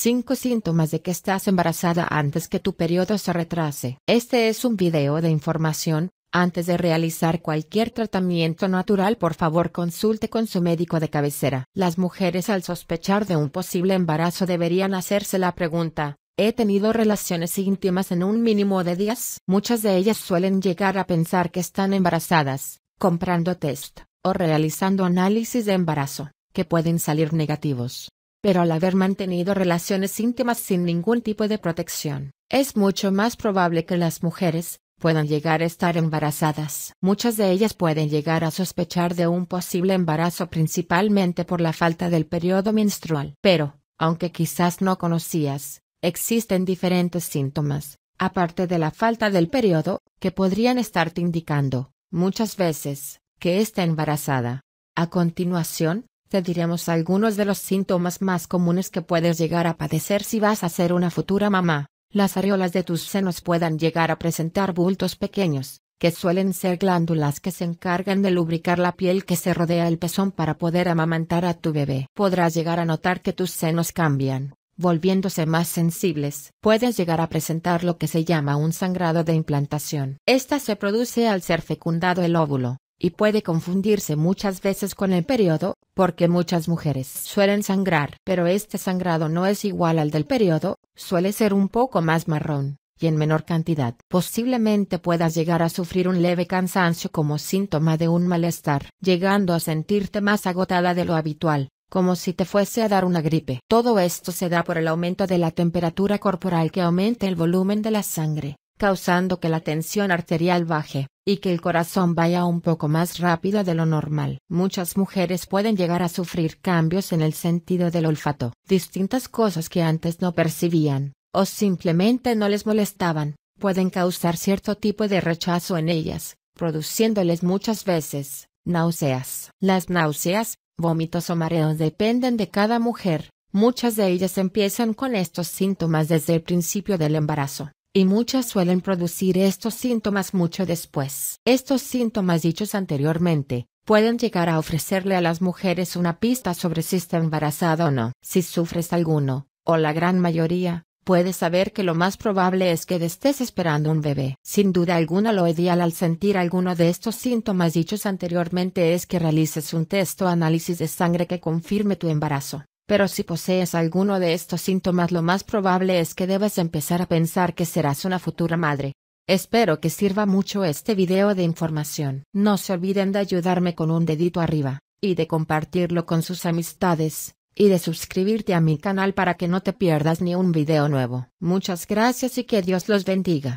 5 síntomas de que estás embarazada antes que tu periodo se retrase. Este es un video de información. Antes de realizar cualquier tratamiento natural, por favor consulte con su médico de cabecera. Las mujeres al sospechar de un posible embarazo deberían hacerse la pregunta, ¿He tenido relaciones íntimas en un mínimo de días? Muchas de ellas suelen llegar a pensar que están embarazadas, comprando test o realizando análisis de embarazo, que pueden salir negativos pero al haber mantenido relaciones íntimas sin ningún tipo de protección, es mucho más probable que las mujeres puedan llegar a estar embarazadas. Muchas de ellas pueden llegar a sospechar de un posible embarazo principalmente por la falta del periodo menstrual. Pero, aunque quizás no conocías, existen diferentes síntomas, aparte de la falta del periodo, que podrían estarte indicando, muchas veces, que está embarazada. A continuación, te diremos algunos de los síntomas más comunes que puedes llegar a padecer si vas a ser una futura mamá. Las areolas de tus senos puedan llegar a presentar bultos pequeños, que suelen ser glándulas que se encargan de lubricar la piel que se rodea el pezón para poder amamantar a tu bebé. Podrás llegar a notar que tus senos cambian, volviéndose más sensibles. Puedes llegar a presentar lo que se llama un sangrado de implantación. Esta se produce al ser fecundado el óvulo, y puede confundirse muchas veces con el periodo porque muchas mujeres suelen sangrar, pero este sangrado no es igual al del periodo, suele ser un poco más marrón, y en menor cantidad. Posiblemente puedas llegar a sufrir un leve cansancio como síntoma de un malestar, llegando a sentirte más agotada de lo habitual, como si te fuese a dar una gripe. Todo esto se da por el aumento de la temperatura corporal que aumenta el volumen de la sangre, causando que la tensión arterial baje, y que el corazón vaya un poco más rápido de lo normal. Muchas mujeres pueden llegar a sufrir cambios en el sentido del olfato, distintas cosas que antes no percibían, o simplemente no les molestaban, pueden causar cierto tipo de rechazo en ellas, produciéndoles muchas veces náuseas. Las náuseas, vómitos o mareos dependen de cada mujer. Muchas de ellas empiezan con estos síntomas desde el principio del embarazo y muchas suelen producir estos síntomas mucho después. Estos síntomas dichos anteriormente pueden llegar a ofrecerle a las mujeres una pista sobre si está embarazada o no. Si sufres alguno, o la gran mayoría, puedes saber que lo más probable es que estés esperando un bebé. Sin duda alguna lo ideal al sentir alguno de estos síntomas dichos anteriormente es que realices un test o análisis de sangre que confirme tu embarazo. Pero si posees alguno de estos síntomas lo más probable es que debes empezar a pensar que serás una futura madre. Espero que sirva mucho este video de información. No se olviden de ayudarme con un dedito arriba, y de compartirlo con sus amistades, y de suscribirte a mi canal para que no te pierdas ni un video nuevo. Muchas gracias y que Dios los bendiga.